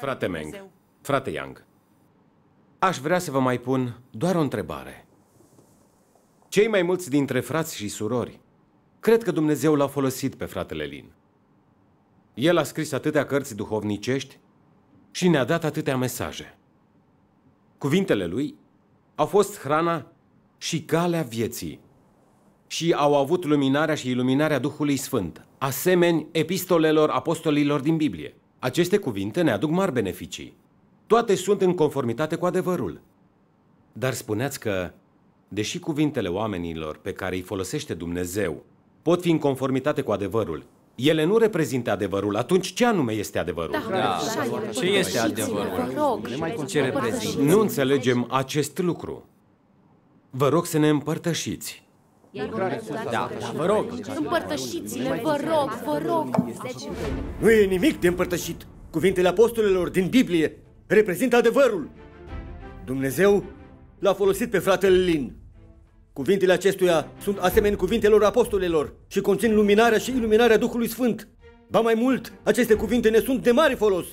Frate Meng, frate Yang, aș vrea să vă mai pun doar o întrebare. Cei mai mulți dintre frați și surori cred că Dumnezeu l-a folosit pe fratele Lin. El a scris atâtea cărți duhovnicești și ne-a dat atâtea mesaje. Cuvintele lui au fost hrana și calea vieții și au avut luminarea și iluminarea Duhului Sfânt, asemeni epistolelor apostolilor din Biblie. Aceste cuvinte ne aduc mari beneficii. Toate sunt în conformitate cu adevărul. Dar spuneați că, deși cuvintele oamenilor pe care îi folosește Dumnezeu pot fi în conformitate cu adevărul, ele nu reprezintă adevărul, atunci ce anume este adevărul? Da. da. da, da. Ce este adevărul? ce reprezintă? Nu înțelegem acest lucru. Vă rog să ne împărtășiți. Da, vă rog. Deci împărtășiți-le, vă rog, vă rog. Deci- nu e nimic de împărtășit. Cuvintele apostolilor din Biblie reprezintă adevărul. Dumnezeu l-a folosit pe fratele Lin. Cuvintele acestuia sunt asemeni cuvintelor apostolilor și conțin luminarea și iluminarea Duhului Sfânt. Ba mai mult, aceste cuvinte ne sunt de mare folos.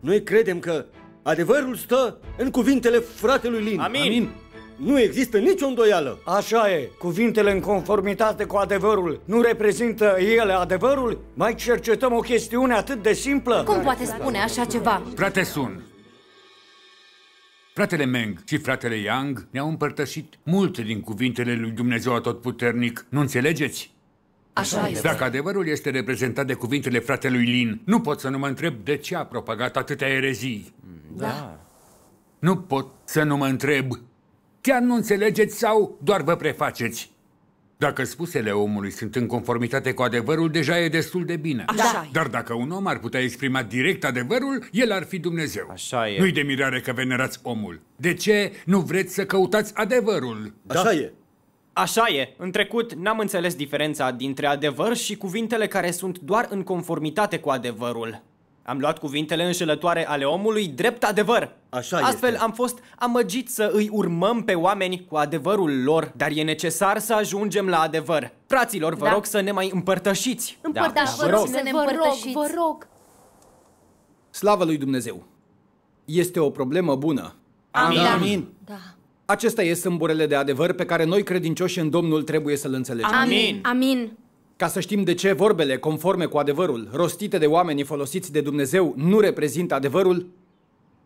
Noi credem că adevărul stă în cuvintele fratelui Lin. Amin. Amin. Nu există nicio îndoială. Așa e. Cuvintele în conformitate cu adevărul nu reprezintă ele adevărul? Mai cercetăm o chestiune atât de simplă? Cum poate spune așa ceva? Frate Sun, Fratele Meng și fratele Yang ne-au împărtășit multe din cuvintele lui Dumnezeu Atotputernic. Nu înțelegeți? Așa este. Dacă adevărul este reprezentat de cuvintele fratelui Lin, nu pot să nu mă întreb de ce a propagat atâtea erezii. Da. Nu pot să nu mă întreb Chiar nu înțelegeți sau doar vă prefaceți? Dacă spusele omului sunt în conformitate cu adevărul, deja e destul de bine. Așa da. Dar dacă un om ar putea exprima direct adevărul, el ar fi Dumnezeu. Așa e. Nu-i de mirare că venerați omul. De ce nu vreți să căutați adevărul? Da. Așa da. e. Așa e. În trecut n-am înțeles diferența dintre adevăr și cuvintele care sunt doar în conformitate cu adevărul. Am luat cuvintele înșelătoare ale omului drept adevăr. Așa Astfel este. am fost amăgit să îi urmăm pe oameni cu adevărul lor, dar e necesar să ajungem la adevăr. Fraților, vă da. rog să ne mai împărtășiți. Da, împărtășiți, da, vă rog să ne împărtășiți. Vă rog, vă rog. Slavă lui Dumnezeu! Este o problemă bună. Amin. Amin. Da. Acesta e sâmburele de adevăr pe care noi credincioși în Domnul trebuie să-l înțelegem. Amin. Amin. Ca să știm de ce vorbele conforme cu adevărul, rostite de oamenii folosiți de Dumnezeu, nu reprezintă adevărul,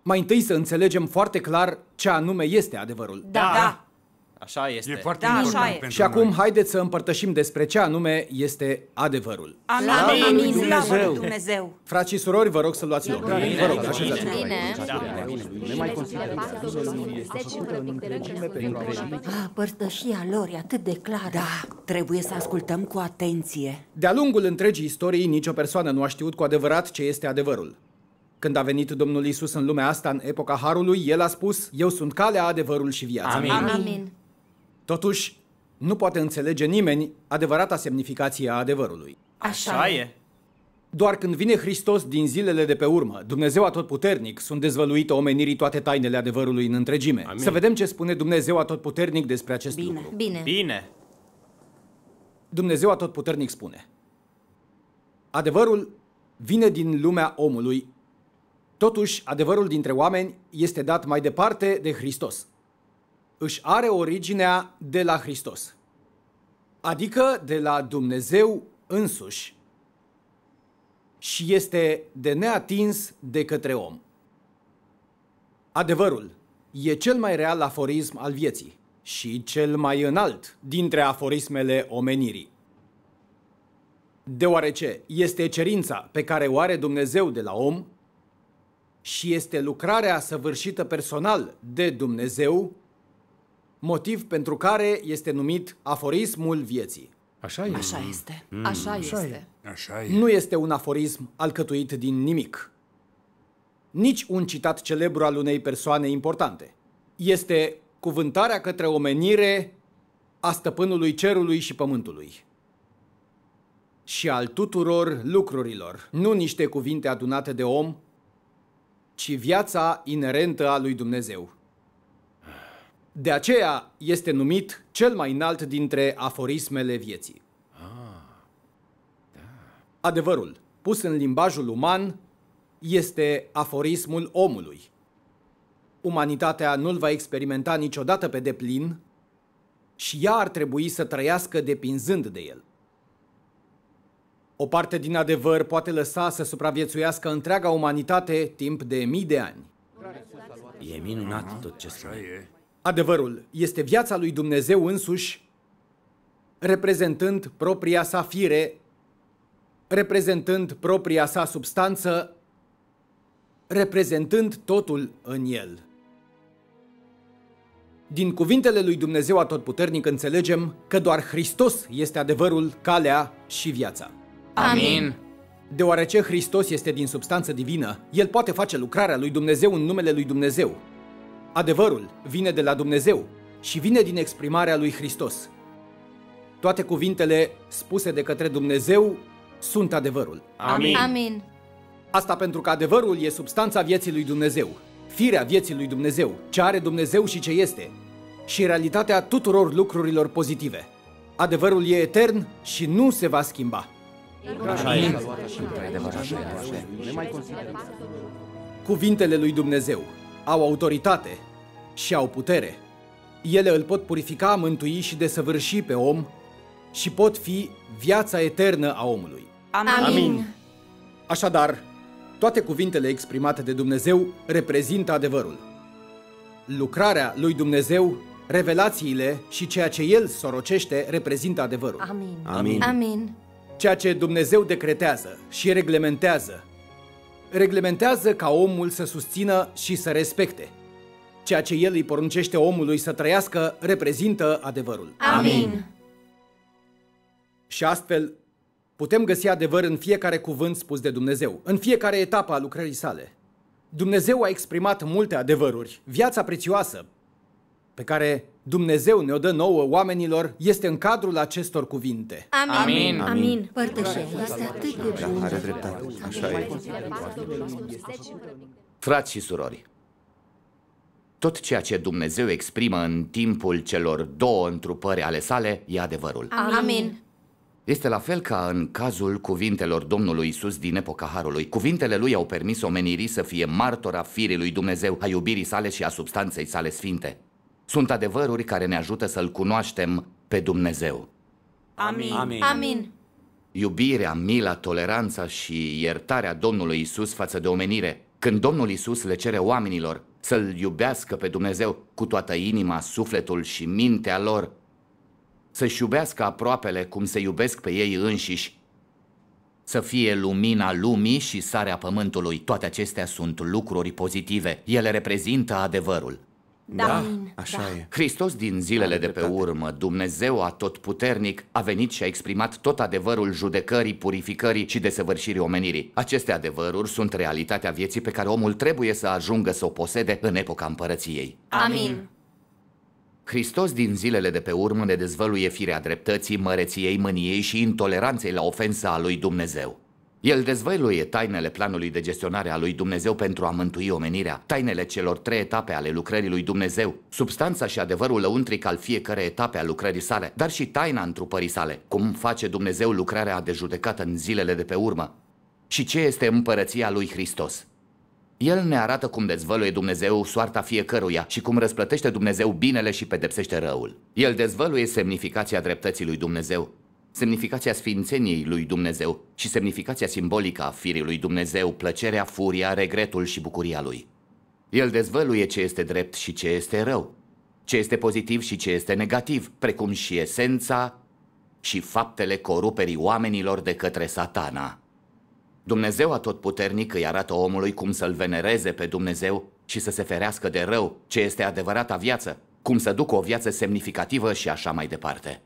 mai întâi să înțelegem foarte clar ce anume este adevărul. Da, da. Așa este. E foarte da, important așa e. Și acum noi. haideți să împărtășim despre ce anume este adevărul. Amin. Amin. Amin. Dumnezeu. Dumnezeu. Frați și surori, vă rog să luați loc. Bine. Vă rog, așezați. Da. Bine. Ne mai deci, Părtășia lor e atât de clară. Da, trebuie să ascultăm cu atenție. De-a lungul întregii istorii, nicio persoană nu a știut cu adevărat ce este adevărul. Când a venit Domnul Isus în lumea asta, în epoca Harului, El a spus, Eu sunt calea, adevărul și viața. Amin. Amin. Totuși, nu poate înțelege nimeni adevărata semnificație a adevărului. Așa, Așa e. Doar când vine Hristos din zilele de pe urmă, Dumnezeu Atotputernic, sunt dezvăluite omenirii toate tainele adevărului în întregime. Amin. Să vedem ce spune Dumnezeu Atotputernic despre acest Bine. lucru. Bine. Bine. Dumnezeu Atotputernic spune Adevărul vine din lumea omului. Totuși, adevărul dintre oameni este dat mai departe de Hristos își are originea de la Hristos, adică de la Dumnezeu însuși și este de neatins de către om. Adevărul e cel mai real aforism al vieții și cel mai înalt dintre aforismele omenirii. Deoarece este cerința pe care o are Dumnezeu de la om și este lucrarea săvârșită personal de Dumnezeu motiv pentru care este numit aforismul vieții. Așa e. Așa este. Mm. Așa, Așa este. E. Așa e. Nu este un aforism alcătuit din nimic. Nici un citat celebru al unei persoane importante. Este cuvântarea către omenire a stăpânului cerului și pământului. Și al tuturor lucrurilor. Nu niște cuvinte adunate de om, ci viața inerentă a lui Dumnezeu. De aceea este numit cel mai înalt dintre aforismele vieții. Ah, da. Adevărul, pus în limbajul uman, este aforismul omului. Umanitatea nu-l va experimenta niciodată pe deplin și ea ar trebui să trăiască depinzând de el. O parte din adevăr poate lăsa să supraviețuiască întreaga umanitate timp de mii de ani. E minunat tot ce spune. Adevărul este viața lui Dumnezeu însuși, reprezentând propria sa fire, reprezentând propria sa substanță, reprezentând totul în el. Din cuvintele lui Dumnezeu atotputernic înțelegem că doar Hristos este adevărul, calea și viața. Amin. Deoarece Hristos este din substanță divină, El poate face lucrarea lui Dumnezeu în numele lui Dumnezeu, Adevărul vine de la Dumnezeu și vine din exprimarea lui Hristos. Toate cuvintele spuse de către Dumnezeu sunt adevărul. Amin. Amin. Asta pentru că adevărul e substanța vieții lui Dumnezeu, firea vieții lui Dumnezeu, ce are Dumnezeu și ce este, și realitatea tuturor lucrurilor pozitive. Adevărul e etern și nu se va schimba. Cuvintele lui Dumnezeu au autoritate și au putere. Ele îl pot purifica, mântui și desăvârși pe om și pot fi viața eternă a omului. Amin. Amin. Așadar, toate cuvintele exprimate de Dumnezeu reprezintă adevărul. Lucrarea lui Dumnezeu, revelațiile și ceea ce El sorocește reprezintă adevărul. Amin. Amin. Amin. Ceea ce Dumnezeu decretează și reglementează reglementează ca omul să susțină și să respecte. Ceea ce el îi poruncește omului să trăiască reprezintă adevărul. Amin. Și astfel, putem găsi adevăr în fiecare cuvânt spus de Dumnezeu, în fiecare etapă a lucrării sale. Dumnezeu a exprimat multe adevăruri, viața prețioasă, pe care Dumnezeu ne-o dă nouă oamenilor este în cadrul acestor cuvinte. Amin. Amin. Amin. Părtășește atât de bun. Da, Așa e. Frați și surori, tot ceea ce Dumnezeu exprimă în timpul celor două întrupări ale sale e adevărul. Amin. Este la fel ca în cazul cuvintelor Domnului Isus din epoca Harului. Cuvintele lui au permis omenirii să fie martora firii lui Dumnezeu, a iubirii sale și a substanței sale sfinte. Sunt adevăruri care ne ajută să-L cunoaștem pe Dumnezeu. Amin. Amin. Amin. Iubirea, mila, toleranța și iertarea Domnului Isus față de omenire, când Domnul Isus le cere oamenilor să-L iubească pe Dumnezeu cu toată inima, sufletul și mintea lor, să-și iubească aproapele cum se iubesc pe ei înșiși, să fie lumina lumii și sarea pământului. Toate acestea sunt lucruri pozitive. Ele reprezintă adevărul. Da, da așa da. e. Hristos din zilele de pe urmă, Dumnezeu atotputernic, a venit și a exprimat tot adevărul judecării, purificării și desăvârșirii omenirii. Aceste adevăruri sunt realitatea vieții pe care omul trebuie să ajungă să o posede în epoca împărăției. Amin. Hristos din zilele de pe urmă ne dezvăluie firea dreptății, măreției, mâniei și intoleranței la ofensa a lui Dumnezeu. El dezvăluie tainele planului de gestionare a lui Dumnezeu pentru a mântui omenirea, tainele celor trei etape ale lucrării lui Dumnezeu, substanța și adevărul lăuntric al fiecare etape a lucrării sale, dar și taina întrupării sale, cum face Dumnezeu lucrarea de judecată în zilele de pe urmă, și ce este împărăția lui Hristos. El ne arată cum dezvăluie Dumnezeu soarta fiecăruia și cum răsplătește Dumnezeu binele și pedepsește răul. El dezvăluie semnificația dreptății lui Dumnezeu, Semnificația sfințeniei lui Dumnezeu și semnificația simbolică a firii lui Dumnezeu, plăcerea, furia, regretul și bucuria lui. El dezvăluie ce este drept și ce este rău, ce este pozitiv și ce este negativ, precum și esența și faptele coruperii oamenilor de către satana. Dumnezeu atotputernic îi arată omului cum să-l venereze pe Dumnezeu și să se ferească de rău, ce este adevărata viață, cum să ducă o viață semnificativă și așa mai departe.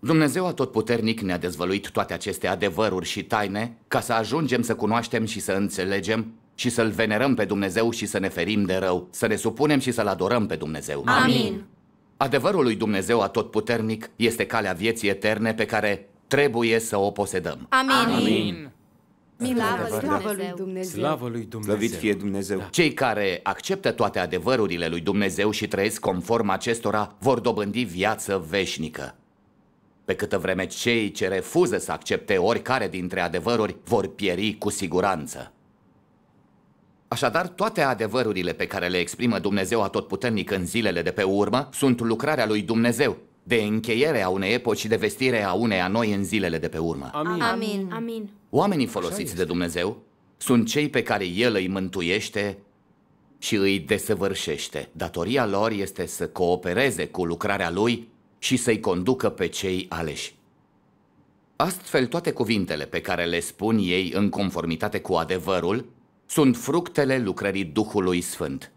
Dumnezeu Atotputernic ne-a dezvăluit toate aceste adevăruri și taine ca să ajungem să cunoaștem și să înțelegem și să-L venerăm pe Dumnezeu și să ne ferim de rău, să ne supunem și să-L adorăm pe Dumnezeu. Amin! Adevărul lui Dumnezeu Atotputernic este calea vieții eterne pe care trebuie să o posedăm. Amin! Amin. Slavă, slavă lui Dumnezeu! Slavă lui Dumnezeu! Slăvit fie Dumnezeu! Da. Cei care acceptă toate adevărurile lui Dumnezeu și trăiesc conform acestora vor dobândi viață veșnică pe câtă vreme cei ce refuză să accepte oricare dintre adevăruri vor pieri cu siguranță. Așadar, toate adevărurile pe care le exprimă Dumnezeu Atotputernic în zilele de pe urmă sunt lucrarea lui Dumnezeu, de încheiere a unei epoci și de vestire a unei a noi în zilele de pe urmă. Amin. Amin. Amin. Oamenii folosiți de Dumnezeu sunt cei pe care El îi mântuiește și îi desăvârșește. Datoria lor este să coopereze cu lucrarea Lui și să-i conducă pe cei aleși. Astfel, toate cuvintele pe care le spun ei în conformitate cu adevărul sunt fructele lucrării Duhului Sfânt.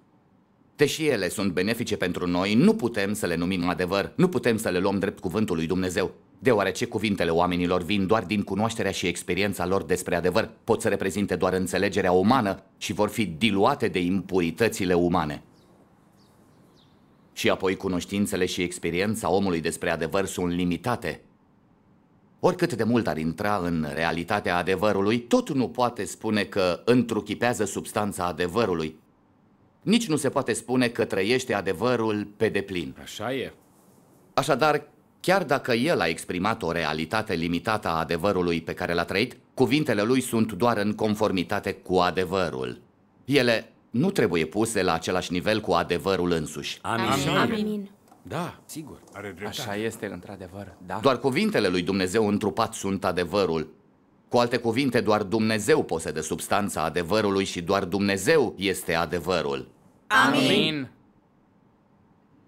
Deși ele sunt benefice pentru noi, nu putem să le numim adevăr, nu putem să le luăm drept cuvântul lui Dumnezeu, deoarece cuvintele oamenilor vin doar din cunoașterea și experiența lor despre adevăr, pot să reprezinte doar înțelegerea umană și vor fi diluate de impuritățile umane și apoi cunoștințele și experiența omului despre adevăr sunt limitate. Oricât de mult ar intra în realitatea adevărului, tot nu poate spune că întruchipează substanța adevărului. Nici nu se poate spune că trăiește adevărul pe deplin. Așa e. Așadar, chiar dacă el a exprimat o realitate limitată a adevărului pe care l-a trăit, cuvintele lui sunt doar în conformitate cu adevărul. Ele nu trebuie puse la același nivel cu adevărul însuși. Amin. Amin. Amin. Da, sigur. Are dreptate. Așa este, într-adevăr. Da. Doar cuvintele lui Dumnezeu întrupat sunt adevărul. Cu alte cuvinte, doar Dumnezeu posede substanța adevărului și doar Dumnezeu este adevărul. Amin. Amin.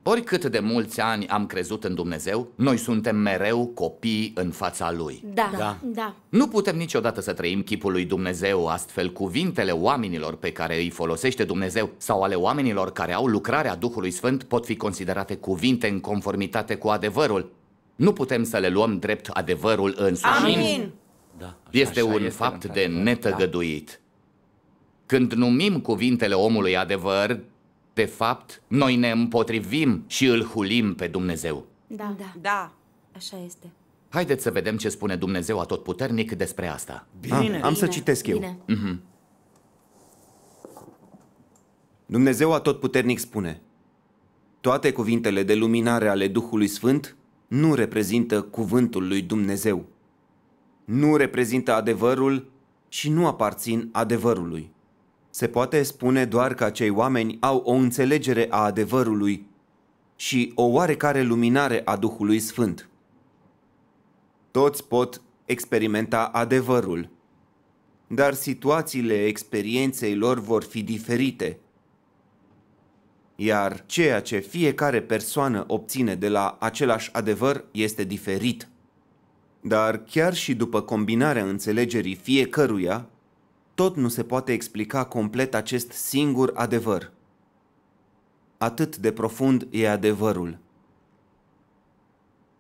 Oricât de mulți ani am crezut în Dumnezeu, noi suntem mereu copii în fața Lui. Da. da. da. Nu putem niciodată să trăim chipul lui Dumnezeu, astfel cuvintele oamenilor pe care îi folosește Dumnezeu sau ale oamenilor care au lucrarea Duhului Sfânt pot fi considerate cuvinte în conformitate cu adevărul. Nu putem să le luăm drept adevărul însuși. Amin! Da, așa, este așa un este fapt de netăgăduit. Da. Când numim cuvintele omului adevăr, de fapt, noi ne împotrivim și îl hulim pe Dumnezeu. Da. Da. da. Așa este. Haideți să vedem ce spune Dumnezeu atotputernic despre asta. Bine. Am, am să citesc eu. Bine. Mm -hmm. Dumnezeu atotputernic spune Toate cuvintele de luminare ale Duhului Sfânt nu reprezintă cuvântul lui Dumnezeu. Nu reprezintă adevărul și nu aparțin adevărului. Se poate spune doar că acei oameni au o înțelegere a adevărului și o oarecare luminare a Duhului Sfânt. Toți pot experimenta adevărul, dar situațiile experienței lor vor fi diferite. Iar ceea ce fiecare persoană obține de la același adevăr este diferit. Dar chiar și după combinarea înțelegerii fiecăruia, tot nu se poate explica complet acest singur adevăr. Atât de profund e adevărul.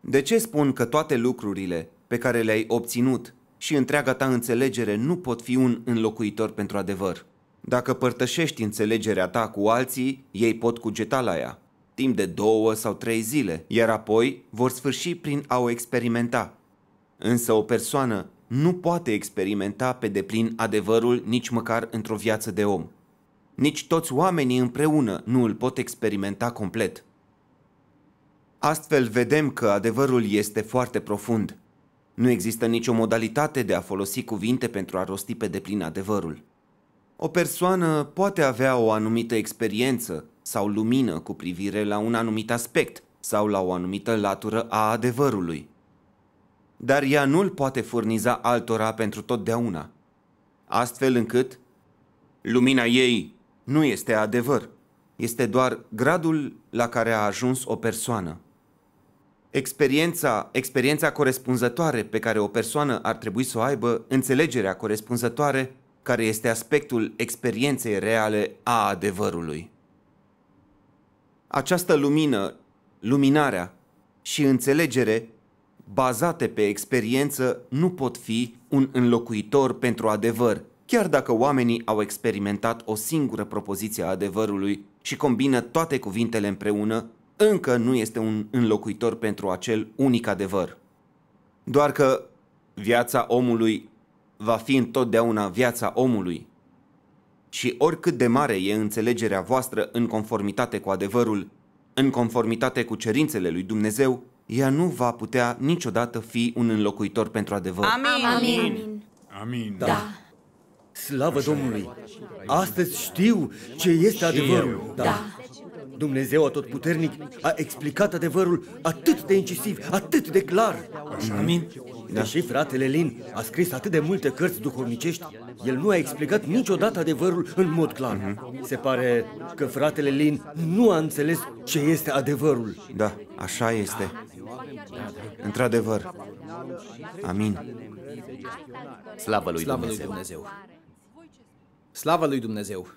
De ce spun că toate lucrurile pe care le-ai obținut și întreaga ta înțelegere nu pot fi un înlocuitor pentru adevăr? Dacă părtășești înțelegerea ta cu alții, ei pot cugeta la ea, timp de două sau trei zile, iar apoi vor sfârși prin a o experimenta. Însă o persoană nu poate experimenta pe deplin adevărul nici măcar într-o viață de om. Nici toți oamenii împreună nu îl pot experimenta complet. Astfel vedem că adevărul este foarte profund. Nu există nicio modalitate de a folosi cuvinte pentru a rosti pe deplin adevărul. O persoană poate avea o anumită experiență sau lumină cu privire la un anumit aspect sau la o anumită latură a adevărului dar ea nu-l poate furniza altora pentru totdeauna, astfel încât lumina ei nu este adevăr, este doar gradul la care a ajuns o persoană. Experiența, experiența corespunzătoare pe care o persoană ar trebui să o aibă, înțelegerea corespunzătoare, care este aspectul experienței reale a adevărului. Această lumină, luminarea și înțelegere bazate pe experiență nu pot fi un înlocuitor pentru adevăr, chiar dacă oamenii au experimentat o singură propoziție a adevărului și combină toate cuvintele împreună, încă nu este un înlocuitor pentru acel unic adevăr. Doar că viața omului va fi întotdeauna viața omului. Și oricât de mare e înțelegerea voastră în conformitate cu adevărul, în conformitate cu cerințele lui Dumnezeu, ea nu va putea niciodată fi un înlocuitor pentru adevăr. Amin! Amin! Amin! Da. da. Slavă Așa Domnului! Astăzi știu ce este adevărul. Da. da. Dumnezeu Atotputernic a explicat adevărul atât de incisiv, atât de clar. Amin. Da. Deși fratele Lin a scris atât de multe cărți duhovnicești, el nu a explicat niciodată adevărul în mod clar. Mm-hmm. Se pare că fratele Lin nu a înțeles ce este adevărul. Da, așa este. Într-adevăr. Amin. Slavă lui Slavă Dumnezeu. Lui Dumnezeu. Slavă lui Dumnezeu.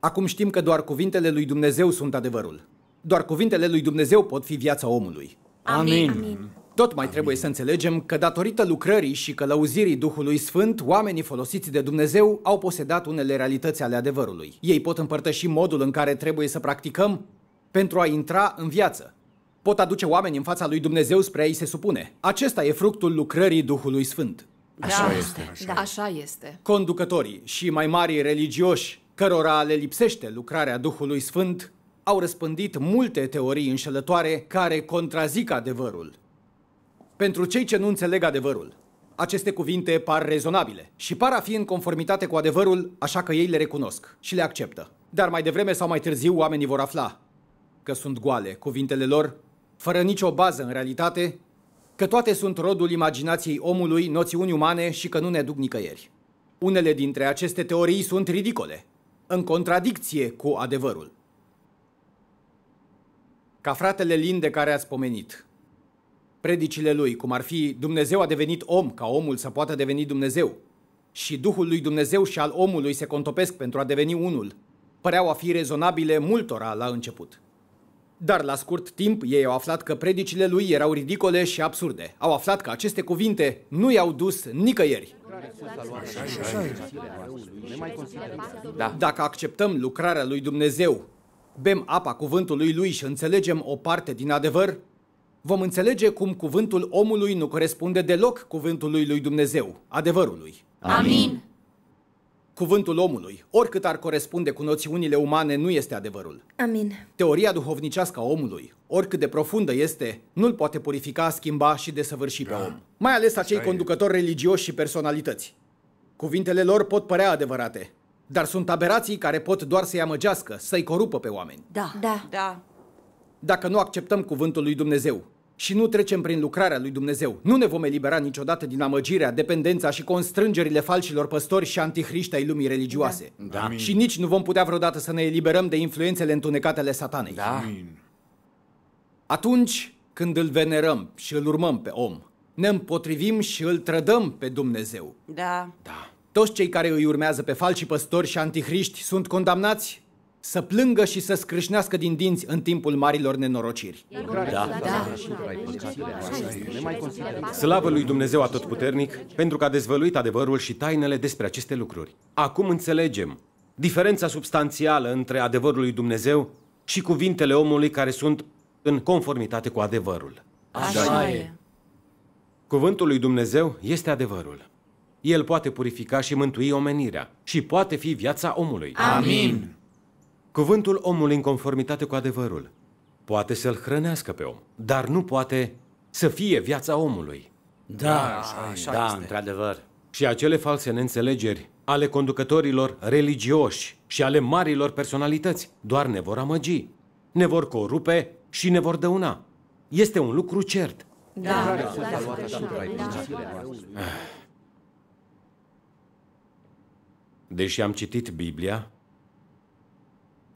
Acum știm că doar cuvintele lui Dumnezeu sunt adevărul. Doar cuvintele lui Dumnezeu pot fi viața omului. Amin. Amin. Tot mai Amin. trebuie să înțelegem că datorită lucrării și călăuzirii Duhului Sfânt, oamenii folosiți de Dumnezeu au posedat unele realități ale adevărului. Ei pot împărtăși modul în care trebuie să practicăm pentru a intra în viață. Pot aduce oameni în fața lui Dumnezeu spre ei se supune. Acesta e fructul lucrării Duhului Sfânt. Așa da. este. Așa. Da. Așa este. Conducătorii și mai mari religioși cărora le lipsește lucrarea Duhului Sfânt au răspândit multe teorii înșelătoare care contrazic adevărul. Pentru cei ce nu înțeleg adevărul, aceste cuvinte par rezonabile și par a fi în conformitate cu adevărul, așa că ei le recunosc și le acceptă. Dar mai devreme sau mai târziu oamenii vor afla că sunt goale cuvintele lor, fără nicio bază în realitate, că toate sunt rodul imaginației omului, noțiuni umane și că nu ne duc nicăieri. Unele dintre aceste teorii sunt ridicole, în contradicție cu adevărul. Ca fratele Lin de care ați pomenit, predicile lui, cum ar fi Dumnezeu a devenit om ca omul să poată deveni Dumnezeu și Duhul lui Dumnezeu și al omului se contopesc pentru a deveni unul, păreau a fi rezonabile multora la început. Dar la scurt timp ei au aflat că predicile lui erau ridicole și absurde. Au aflat că aceste cuvinte nu i-au dus nicăieri. Da. Dacă acceptăm lucrarea lui Dumnezeu, bem apa cuvântului lui și înțelegem o parte din adevăr, vom înțelege cum cuvântul omului nu corespunde deloc cuvântului lui Dumnezeu, adevărului. Amin. Cuvântul omului, oricât ar corespunde cu noțiunile umane, nu este adevărul. Amin. Teoria duhovnicească a omului, oricât de profundă este, nu-l poate purifica, schimba și desăvârși pe da. om. Mai ales acei conducători religioși și personalități. Cuvintele lor pot părea adevărate, dar sunt aberații care pot doar să-i amăgească, să-i corupă pe oameni. Da. Da. da. da. Dacă nu acceptăm cuvântul lui Dumnezeu, și nu trecem prin lucrarea lui Dumnezeu. Nu ne vom elibera niciodată din amăgirea, dependența și constrângerile falșilor păstori și antihriști ai lumii religioase. Da. Da. Amin. Și nici nu vom putea vreodată să ne eliberăm de influențele întunecate ale satanei. Da. Amin. Atunci când îl venerăm și îl urmăm pe om, ne împotrivim și îl trădăm pe Dumnezeu. Da. Da. Toți cei care îi urmează pe falși păstori și antihriști sunt condamnați să plângă și să scrâșnească din dinți în timpul marilor nenorociri. Da. da. da. Slavă lui Dumnezeu atotputernic pentru că a dezvăluit adevărul și tainele despre aceste lucruri. Acum înțelegem diferența substanțială între adevărul lui Dumnezeu și cuvintele omului care sunt în conformitate cu adevărul. Așa e. Cuvântul lui Dumnezeu este adevărul. El poate purifica și mântui omenirea și poate fi viața omului. Amin. Cuvântul omului în conformitate cu adevărul poate să-l hrănească pe om, dar nu poate să fie viața omului. Da, da așa, da este. într-adevăr. Și acele false neînțelegeri ale conducătorilor religioși și ale marilor personalități doar ne vor amăgi, ne vor corupe și ne vor dăuna. Este un lucru cert. Da, da, da. Deși am citit Biblia,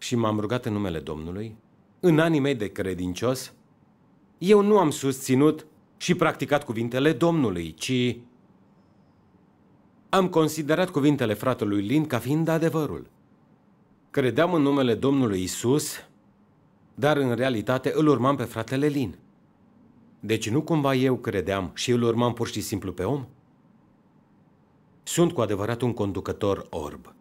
și m-am rugat în numele Domnului, în anii mei de credincios, eu nu am susținut și practicat cuvintele Domnului, ci am considerat cuvintele fratelui Lin ca fiind adevărul. Credeam în numele Domnului Isus, dar în realitate îl urmam pe fratele Lin. Deci nu cumva eu credeam și îl urmam pur și simplu pe om? Sunt cu adevărat un conducător orb.